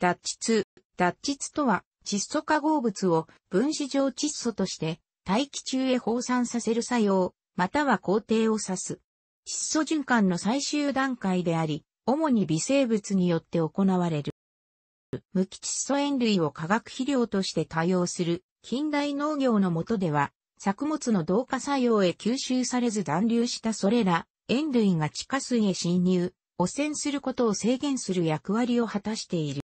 脱窒、脱窒とは窒素化合物を分子上窒素として大気中へ放散させる作用、または工程を指す。窒素循環の最終段階であり、主に微生物によって行われる。無機窒素塩類を化学肥料として多用する近代農業のもとでは、作物の同化作用へ吸収されず残留したそれら塩類が地下水へ侵入、汚染することを制限する役割を果たしている。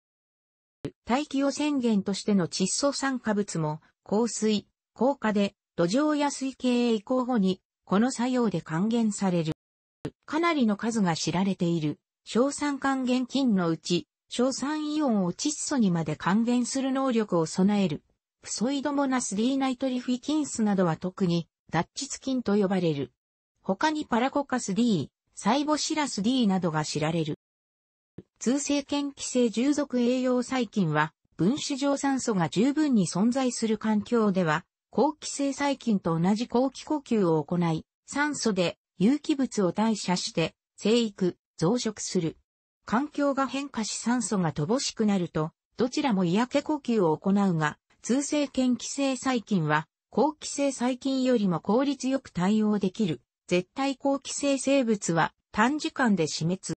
大気汚染源としての窒素酸化物も、香水、硬化で、土壌や水系へ移行後に、この作用で還元される。かなりの数が知られている、硝酸還元菌のうち、硝酸イオンを窒素にまで還元する能力を備える、プソイドモナス D ナイトリフィキンスなどは特に、脱窒菌と呼ばれる。他にパラコカス D、サイボシラス D などが知られる。通性圏規制従属栄養細菌は、分子上酸素が十分に存在する環境では、高気性細菌と同じ高気呼吸を行い、酸素で有機物を代謝して、生育、増殖する。環境が変化し酸素が乏しくなると、どちらも嫌気呼吸を行うが、通性圏寄性。細菌は、高気性細菌よりも効率よく対応できる。絶対高気性生物は短時間で死滅。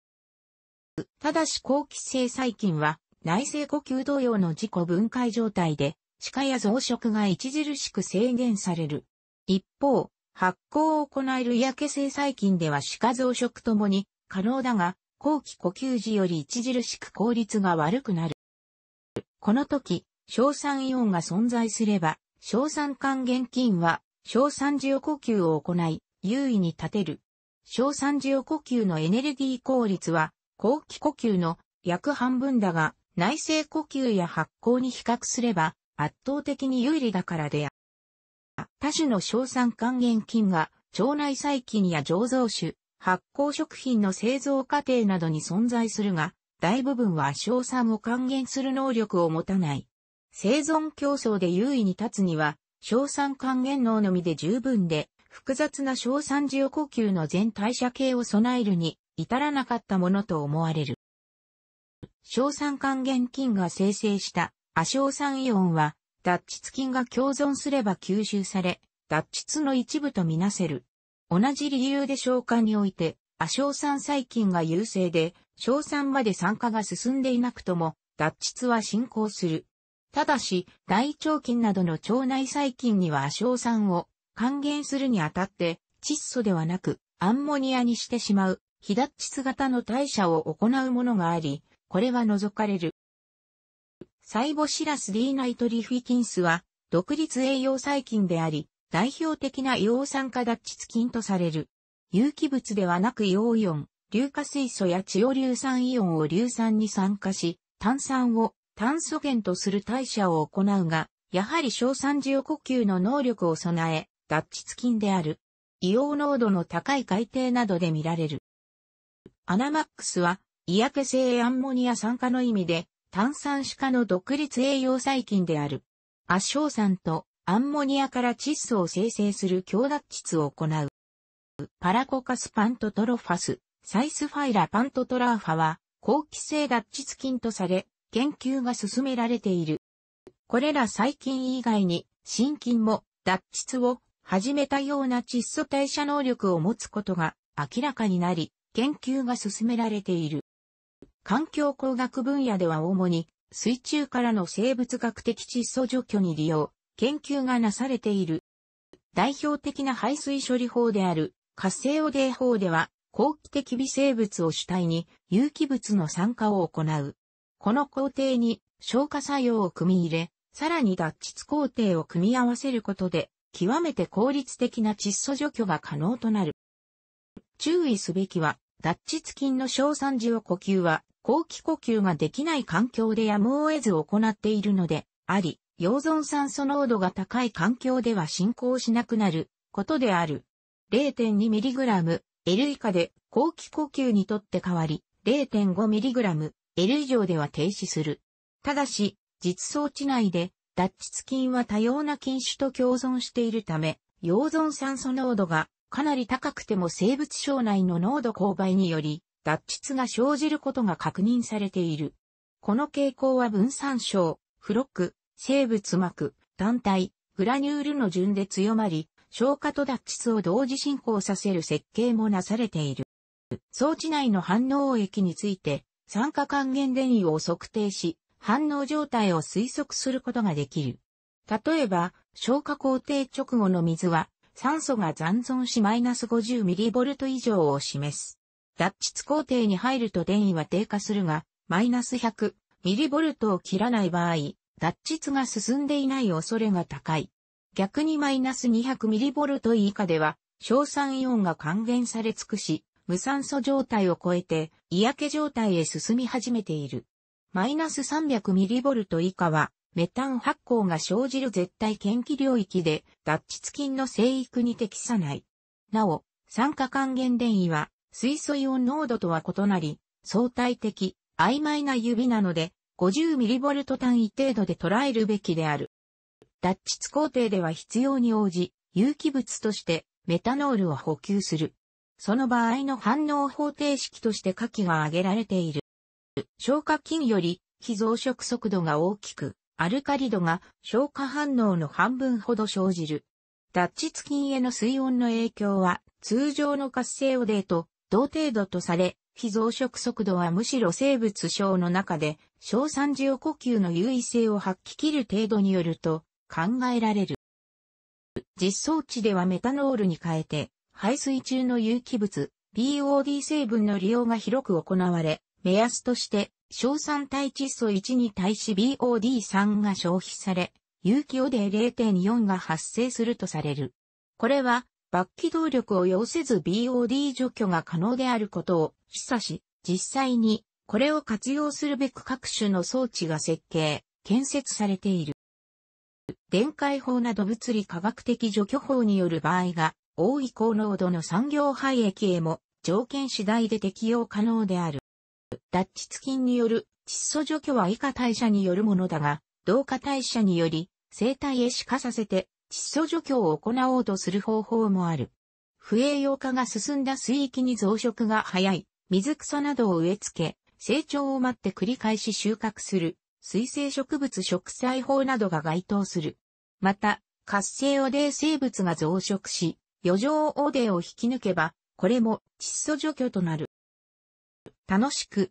ただし後期性細菌は内性呼吸同様の自己分解状態で、歯科や増殖が著しく制限される。一方、発酵を行える嫌気性細菌では歯科増殖ともに可能だが、後期呼吸時より著しく効率が悪くなる。この時、硝酸イオンが存在すれば、硝酸還元菌は、硝酸塩呼吸を行い、優位に立てる。硝酸塩呼吸のエネルギー効率は、後期呼吸の約半分だが、内製呼吸や発酵に比較すれば圧倒的に有利だからである。多種の硝酸還元菌が腸内細菌や醸造酒、発酵食品の製造過程などに存在するが、大部分は硝酸を還元する能力を持たない。生存競争で優位に立つには、硝酸還元能のみで十分で、複雑な硝酸塩呼吸の全代謝系を備えるに至らなかったものと思われる。硝酸還元菌が生成した亜硝酸イオンは、脱窒菌が共存すれば吸収され、脱窒の一部とみなせる。同じ理由で消化において、亜硝酸細菌が優勢で、硝酸まで酸化が進んでいなくとも、脱窒は進行する。ただし、大腸菌などの腸内細菌には亜硝酸を還元するにあたって、窒素ではなくアンモニアにしてしまう非脱出型の代謝を行うものがあり、これは除かれる。サイボシラス D ナイトリフィキンスは、独立栄養細菌であり、代表的な硫黄酸化脱出菌とされる。有機物ではなく硫黄イオン、硫化水素やチオ硫酸イオンを硫酸に酸化し、炭酸を炭素源とする代謝を行うが、やはり硝酸塩呼吸の能力を備え、脱出菌である。硫黄濃度の高い海底などで見られる。アナマックスは、医薬性アンモニア酸化の意味で、炭酸歯化の独立栄養細菌である。圧硝酸とアンモニアから窒素を生成する強脱窒を行う。パラコカスパントトロファス、サイスファイラパントトラーファは、後期性脱窒菌とされ、研究が進められている。これら細菌以外に、心筋も脱窒を始めたような窒素代謝能力を持つことが明らかになり、研究が進められている。環境工学分野では主に水中からの生物学的窒素除去に利用、研究がなされている。代表的な排水処理法である活性汚泥法では、後期的微生物を主体に有機物の酸化を行う。この工程に消化作用を組み入れ、さらに脱窒工程を組み合わせることで、極めて効率的な窒素除去が可能となる。注意すべきは、脱窒菌の小酸塩を呼吸は、後期呼吸ができない環境でやむを得ず行っているので、あり、溶存酸素濃度が高い環境では進行しなくなることである。0.2mg、L 以下で後期呼吸にとって変わり、0.5mg、L 以上では停止する。ただし、実装置内で脱窒菌は多様な菌種と共存しているため、溶存酸素濃度がかなり高くても生物省内の濃度勾配により、脱出が生じることが確認されている。この傾向は分散症、フロック、生物膜、単体、グラニュールの順で強まり、消化と脱出を同時進行させる設計もなされている。装置内の反応液について、酸化還元電位を測定し、反応状態を推測することができる。例えば、消化工程直後の水は、酸素が残存しマイナス 50mV 以上を示す。脱窒工程に入ると電位は低下するが、マイナス 100mV を切らない場合、脱窒が進んでいない恐れが高い。逆にマイナス 200mV 以下では、硝酸イオンが還元され尽くし、無酸素状態を超えて、嫌気状態へ進み始めている。マイナス 300mV 以下は、メタン発酵が生じる絶対嫌気領域で脱窒菌の生育に適さない。なお、酸化還元電位は水素イオン濃度とは異なり、相対的、曖昧な指なので、50mV 単位程度で捉えるべきである。脱窒工程では必要に応じ、有機物としてメタノールを補給する。その場合の反応方程式として下記が挙げられている。消化菌より非増殖速度が大きく、アルカリ度が消化反応の半分ほど生じる。ダッチツ菌への水温の影響は通常の活性汚泥と同程度とされ、非増殖速度はむしろ生物症の中で、小三次呼吸の優位性を発揮切る程度によると考えられる。実装値ではメタノールに変えて、排水中の有機物、BOD 成分の利用が広く行われ、目安として硝酸体窒素1に対し BOD3 が消費され、有機オで0.4が発生するとされる。これは、抜起動力を要せず BOD 除去が可能であることを示唆し、実際にこれを活用するべく各種の装置が設計、建設されている。電解法など物理科学的除去法による場合が、多い高濃度の産業廃液へも条件次第で適用可能である。脱窒菌による窒素除去は以下代謝によるものだが、同化代謝により生体へ死化させて窒素除去を行おうとする方法もある。不栄養化が進んだ水域に増殖が早い、水草などを植え付け、成長を待って繰り返し収穫する、水生植物植栽法などが該当する。また、活性汚泥生物が増殖し、余剰汚泥を引き抜けば、これも窒素除去となる。楽しく、